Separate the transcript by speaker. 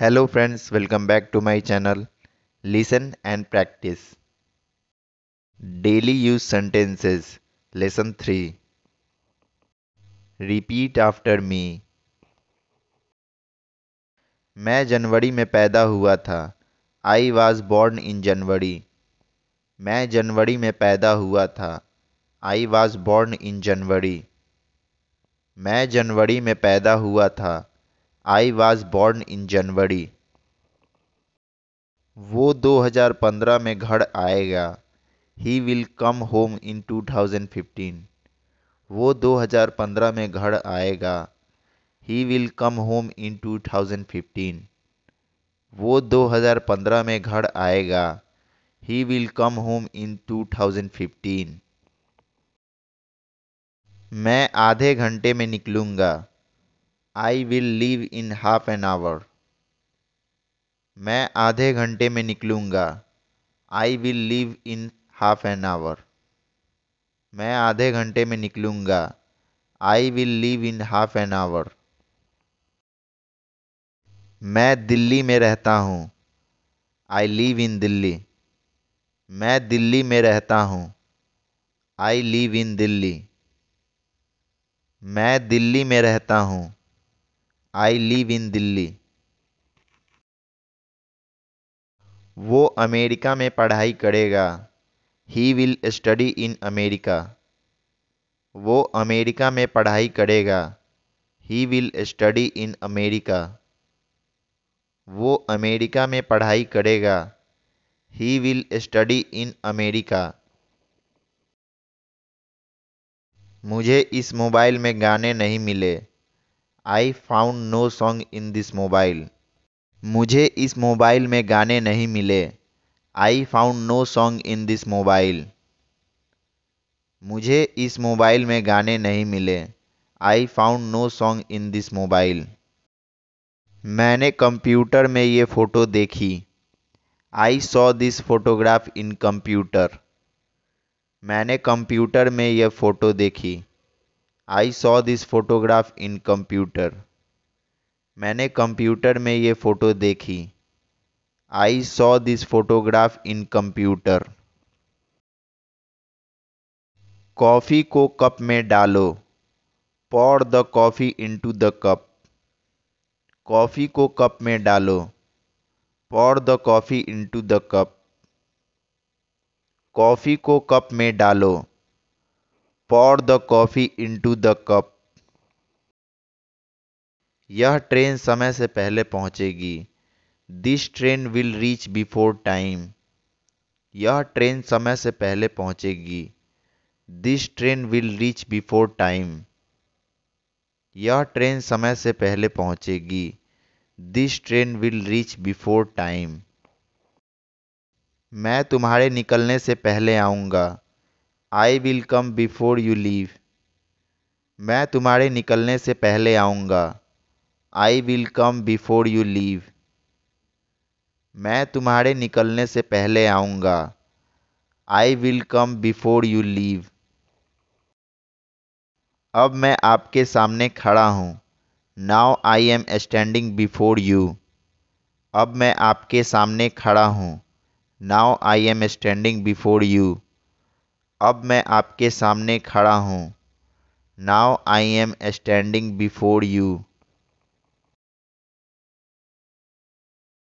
Speaker 1: hello friends welcome back to my channel listen and practise daily use sentences lesson three repeat after me मैं जनवरी में पैदा हुआ था आई वॉज बॉर्न इन जनवरी मैं जनवरी में पैदा हुआ था आई वॉज बॉर्न इन जनवरी मैं जनवरी में पैदा हुआ था आई वॉज बॉर्न इन जनवरी वो 2015 में घर आएगा he will come home in 2015 वो 2015 में घर आएगा he will come home in 2015 वो 2015 में घर आएगा he will come home in 2015 मैं आधे घंटे में निकलूंगा I will leave in half an hour मैं आधे घंटे में निकलूँगा I will leave in half an hour मैं आधे घंटे में निकलूँगा I will leave in half an hour मैं दिल्ली में रहता हूँ आई लीव इन दिल्ली मैं दिल्ली में रहता हूँ आई लीव इन दिल्ली मैं दिल्ली में रहता हूँ आई लिव इन दिल्ली वो अमेरिका में पढ़ाई करेगा he will study in America वो अमेरिका में पढ़ाई करेगा he will study in America वो अमेरिका में पढ़ाई करेगा he will study in America मुझे इस मोबाइल में गाने नहीं मिले I found no song in this mobile मुझे इस मोबाइल में गाने नहीं मिले I found no song in this mobile मुझे इस मोबाइल में गाने नहीं मिले I found no song in this mobile मैंने कंप्यूटर में ये फ़ोटो देखी I saw this photograph in computer मैंने कंप्यूटर में यह फ़ोटो देखी I saw this photograph in computer मैंने कंप्यूटर में ये फ़ोटो देखी I saw this photograph in computer coffee को कप में डालो pour the coffee to the cup coffee को कप में डालो pour the coffee to the cup coffee को कप में डालो pour the coffee to the cup यह ट्रेन समय से पहले पहुंचेगी this train will reach before time यह ट्रेन समय से पहले पहुंचेगी this train will reach before time यह ट्रेन समय से पहले पहुंचेगी this train will reach before time मैं तुम्हारे निकलने से पहले आऊँगा I will come before you leave मैं तुम्हारे निकलने से पहले आऊँगा I will come before you leave मैं तुम्हारे निकलने से पहले आऊँगा I will come before you leave अब मैं आपके सामने खड़ा हूँ now I am standing before you अब मैं आपके सामने खड़ा हूँ now I am standing before you अब मैं आपके सामने खड़ा हूँ now I am standing before you